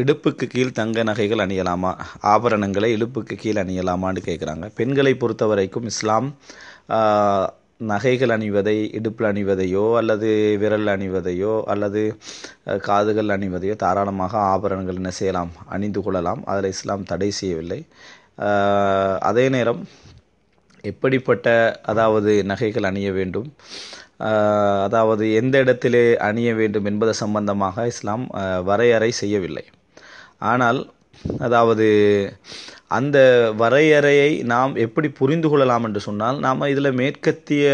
இடுப்புக்கு கீழ் தங்க நகைகள் அணியலாமா ஆபரணங்களை இடுப்புக்கு கீழ் அணியலாமான்னு கேட்குறாங்க பெண்களை பொறுத்த வரைக்கும் இஸ்லாம் நகைகள் அணிவதை இடுப்பில் அணிவதையோ அல்லது விரல் அணிவதையோ அல்லது காதுகள் அணிவதையோ தாராளமாக ஆபரணங்கள் என்ன செய்யலாம் அணிந்து கொள்ளலாம் அதில் இஸ்லாம் தடை செய்யவில்லை அதே நேரம் எப்படிப்பட்ட அதாவது நகைகள் அணிய வேண்டும் அதாவது எந்த இடத்திலே அணிய வேண்டும் என்பது சம்பந்தமாக இஸ்லாம் வரையறை செய்யவில்லை ஆனால் அதாவது அந்த வரையறையை நாம் எப்படி புரிந்து கொள்ளலாம் என்று சொன்னால் நாம் இதில் மேற்கத்திய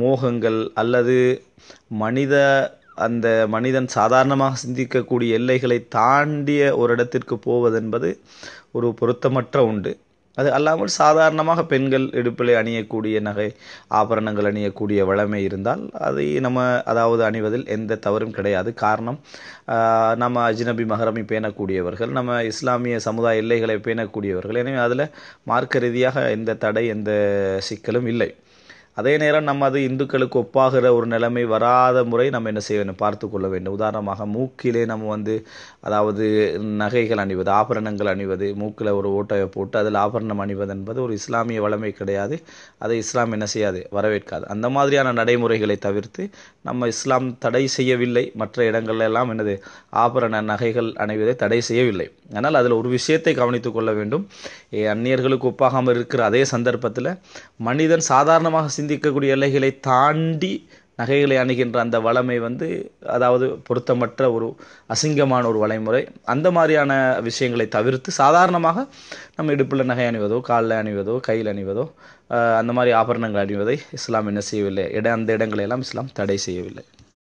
மோகங்கள் அல்லது மனித அந்த மனிதன் சாதாரணமாக சிந்திக்கக்கூடிய எல்லைகளை தாண்டிய ஒரு இடத்திற்கு போவதென்பது ஒரு பொருத்தமற்ற உண்டு அது அல்லாமல் சாதாரணமாக பெண்கள் இடுப்பில் அணியக்கூடிய நகை ஆபரணங்கள் அணியக்கூடிய வளமை இருந்தால் அதை நம்ம அதாவது அணிவதில் எந்த தவறும் கிடையாது காரணம் நம்ம அஜ்னபி மஹரமி பேணக்கூடியவர்கள் நம்ம இஸ்லாமிய சமுதாய எல்லைகளை பேணக்கூடியவர்கள் எனவே அதில் மார்க்க ரீதியாக எந்த தடை எந்த சிக்கலும் இல்லை அதே நேரம் நம்ம அது இந்துக்களுக்கு ஒப்பாகிற ஒரு நிலைமை வராத முறை நம்ம என்ன செய்ய வேண்டும் பார்த்து கொள்ள வேண்டும் உதாரணமாக மூக்கிலே நம்ம வந்து அதாவது நகைகள் அணிவது ஆபரணங்கள் அணிவது மூக்கில் ஒரு ஓட்டையை போட்டு அதில் ஆபரணம் அணிவது என்பது ஒரு இஸ்லாமிய வளமை கிடையாது அதை இஸ்லாம் என்ன செய்யாது வரவேற்காது அந்த மாதிரியான நடைமுறைகளை தவிர்த்து நம்ம இஸ்லாம் தடை செய்யவில்லை மற்ற இடங்கள்ல எல்லாம் என்னது ஆபரண நகைகள் அணிவதை தடை செய்யவில்லை ஆனால் அதில் ஒரு விஷயத்தை கவனித்து கொள்ள வேண்டும் அந்நியர்களுக்கு ஒப்பாகாமல் இருக்கிற அதே சந்தர்ப்பத்தில் மனிதன் சாதாரணமாக சிந்திக்கக்கூடிய எல்லைகளை தாண்டி நகைகளை அணுகின்ற அந்த வளமை வந்து அதாவது பொருத்தமற்ற ஒரு அசிங்கமான ஒரு வலைமுறை அந்த மாதிரியான விஷயங்களை தவிர்த்து சாதாரணமாக நம்ம இடுப்பில் நகை அணிவதோ காலில் அணிவதோ கையில் அணிவதோ அந்த மாதிரி ஆபரணங்கள் அணிவதை இஸ்லாம் என்ன செய்யவில்லை இட அந்த இடங்களையெல்லாம் இஸ்லாம் தடை செய்யவில்லை